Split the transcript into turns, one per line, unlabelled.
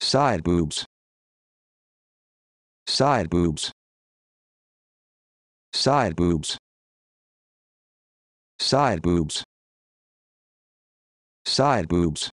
Side boobs. Side boobs. Side boobs. Side boobs. Side boobs.